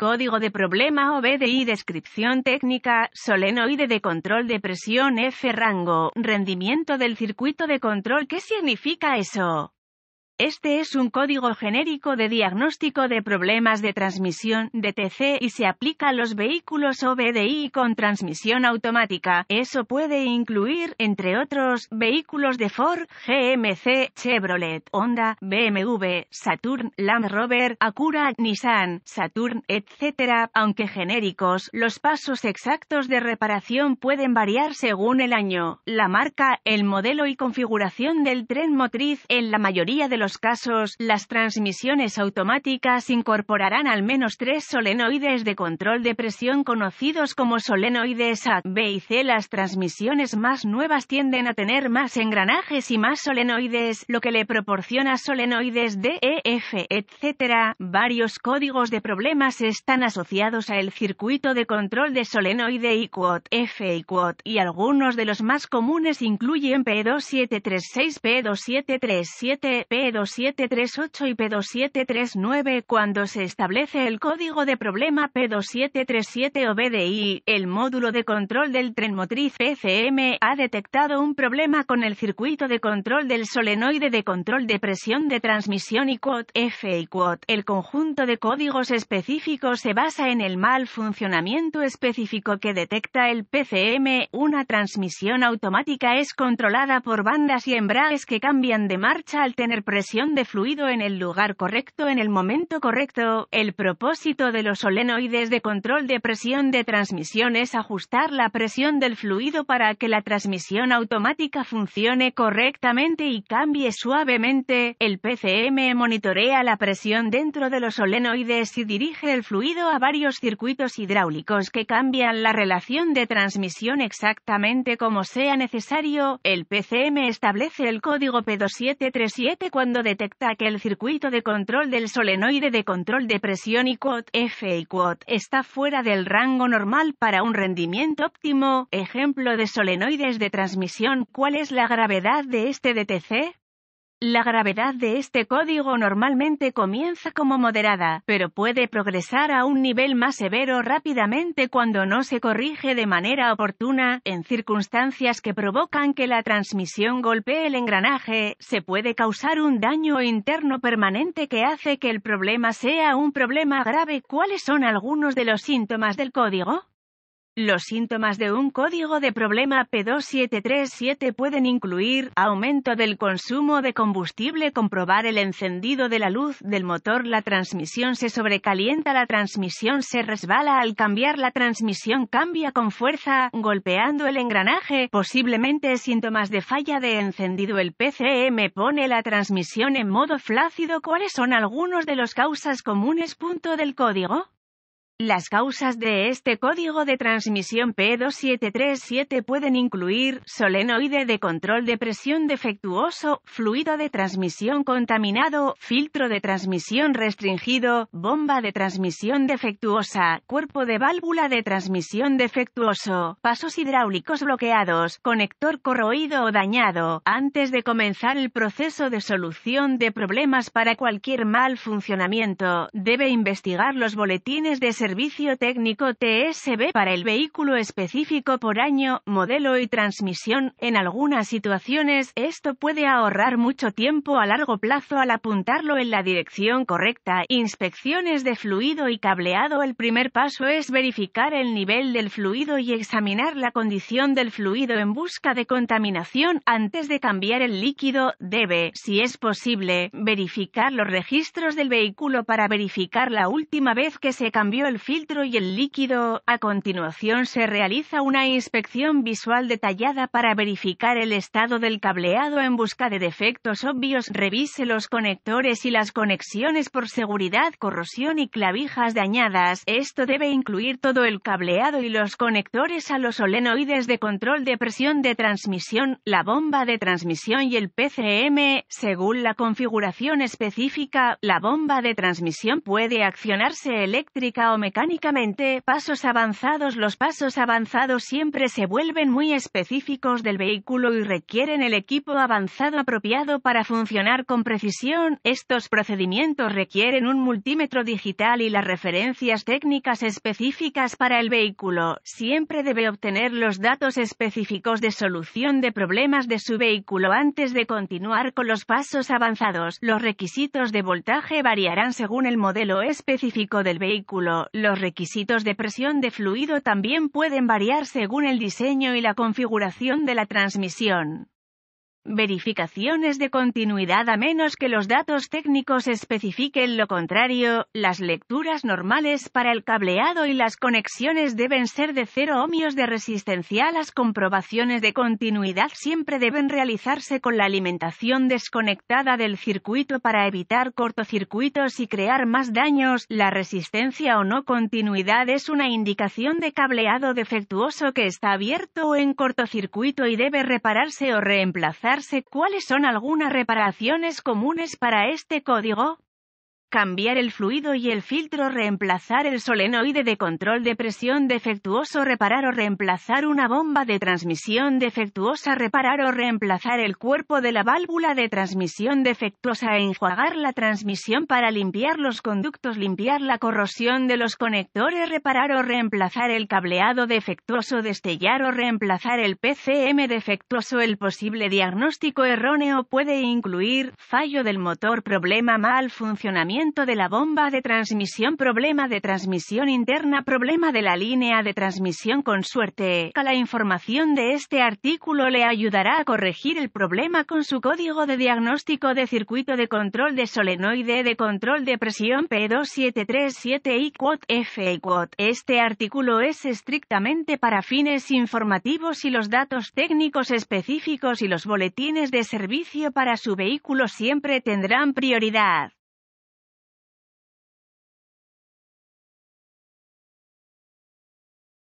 Código de problema OBDI Descripción técnica, solenoide de control de presión F rango, rendimiento del circuito de control ¿Qué significa eso? Este es un código genérico de diagnóstico de problemas de transmisión DTC y se aplica a los vehículos OBDI con transmisión automática. Eso puede incluir, entre otros, vehículos de Ford, GMC, Chevrolet, Honda, BMW, Saturn, Land Rover, Acura, Nissan, Saturn, etc. Aunque genéricos, los pasos exactos de reparación pueden variar según el año, la marca, el modelo y configuración del tren motriz en la mayoría de los casos, las transmisiones automáticas incorporarán al menos tres solenoides de control de presión conocidos como solenoides A, B y C. Las transmisiones más nuevas tienden a tener más engranajes y más solenoides, lo que le proporciona solenoides D, E, F, etc. Varios códigos de problemas están asociados al circuito de control de solenoide y F y y algunos de los más comunes incluyen P2736, P2737, P2737, P2738 y P2739 cuando se establece el código de problema P2737 o BDI. El módulo de control del tren motriz PCM ha detectado un problema con el circuito de control del solenoide de control de presión de transmisión y quote F y El conjunto de códigos específicos se basa en el mal funcionamiento específico que detecta el PCM. Una transmisión automática es controlada por bandas y embragues que cambian de marcha al tener presión de fluido en el lugar correcto en el momento correcto. El propósito de los solenoides de control de presión de transmisión es ajustar la presión del fluido para que la transmisión automática funcione correctamente y cambie suavemente. El PCM monitorea la presión dentro de los solenoides y dirige el fluido a varios circuitos hidráulicos que cambian la relación de transmisión exactamente como sea necesario. El PCM establece el código P2737 cuando detecta que el circuito de control del solenoide de control de presión y quote F y está fuera del rango normal para un rendimiento óptimo. Ejemplo de solenoides de transmisión. ¿Cuál es la gravedad de este DTC? La gravedad de este código normalmente comienza como moderada, pero puede progresar a un nivel más severo rápidamente cuando no se corrige de manera oportuna, en circunstancias que provocan que la transmisión golpee el engranaje, se puede causar un daño interno permanente que hace que el problema sea un problema grave. ¿Cuáles son algunos de los síntomas del código? Los síntomas de un código de problema P2737 pueden incluir aumento del consumo de combustible, comprobar el encendido de la luz del motor, la transmisión se sobrecalienta, la transmisión se resbala al cambiar, la transmisión cambia con fuerza, golpeando el engranaje, posiblemente síntomas de falla de encendido. El PCM pone la transmisión en modo flácido. ¿Cuáles son algunos de los causas comunes? Punto del código. Las causas de este código de transmisión P2737 pueden incluir solenoide de control de presión defectuoso, fluido de transmisión contaminado, filtro de transmisión restringido, bomba de transmisión defectuosa, cuerpo de válvula de transmisión defectuoso, pasos hidráulicos bloqueados, conector corroído o dañado. Antes de comenzar el proceso de solución de problemas para cualquier mal funcionamiento, debe investigar los boletines de servicio servicio técnico TSB para el vehículo específico por año, modelo y transmisión. En algunas situaciones, esto puede ahorrar mucho tiempo a largo plazo al apuntarlo en la dirección correcta. Inspecciones de fluido y cableado. El primer paso es verificar el nivel del fluido y examinar la condición del fluido en busca de contaminación antes de cambiar el líquido. Debe, si es posible, verificar los registros del vehículo para verificar la última vez que se cambió el filtro y el líquido, a continuación se realiza una inspección visual detallada para verificar el estado del cableado en busca de defectos obvios. Revise los conectores y las conexiones por seguridad, corrosión y clavijas dañadas. Esto debe incluir todo el cableado y los conectores a los solenoides de control de presión de transmisión, la bomba de transmisión y el PCM. Según la configuración específica, la bomba de transmisión puede accionarse eléctrica o mecánicamente, pasos avanzados Los pasos avanzados siempre se vuelven muy específicos del vehículo y requieren el equipo avanzado apropiado para funcionar con precisión. Estos procedimientos requieren un multímetro digital y las referencias técnicas específicas para el vehículo. Siempre debe obtener los datos específicos de solución de problemas de su vehículo antes de continuar con los pasos avanzados. Los requisitos de voltaje variarán según el modelo específico del vehículo. Los requisitos de presión de fluido también pueden variar según el diseño y la configuración de la transmisión verificaciones de continuidad a menos que los datos técnicos especifiquen lo contrario, las lecturas normales para el cableado y las conexiones deben ser de 0 ohmios de resistencia. Las comprobaciones de continuidad siempre deben realizarse con la alimentación desconectada del circuito para evitar cortocircuitos y crear más daños. La resistencia o no continuidad es una indicación de cableado defectuoso que está abierto o en cortocircuito y debe repararse o reemplazar cuáles son algunas reparaciones comunes para este código cambiar el fluido y el filtro, reemplazar el solenoide de control de presión defectuoso, reparar o reemplazar una bomba de transmisión defectuosa, reparar o reemplazar el cuerpo de la válvula de transmisión defectuosa, e enjuagar la transmisión para limpiar los conductos, limpiar la corrosión de los conectores, reparar o reemplazar el cableado defectuoso, destellar o reemplazar el PCM defectuoso. El posible diagnóstico erróneo puede incluir fallo del motor, problema mal funcionamiento, de la bomba de transmisión, problema de transmisión interna, problema de la línea de transmisión. Con suerte, la información de este artículo le ayudará a corregir el problema con su código de diagnóstico de circuito de control de solenoide de control de presión P2737 y Este artículo es estrictamente para fines informativos y los datos técnicos específicos y los boletines de servicio para su vehículo siempre tendrán prioridad.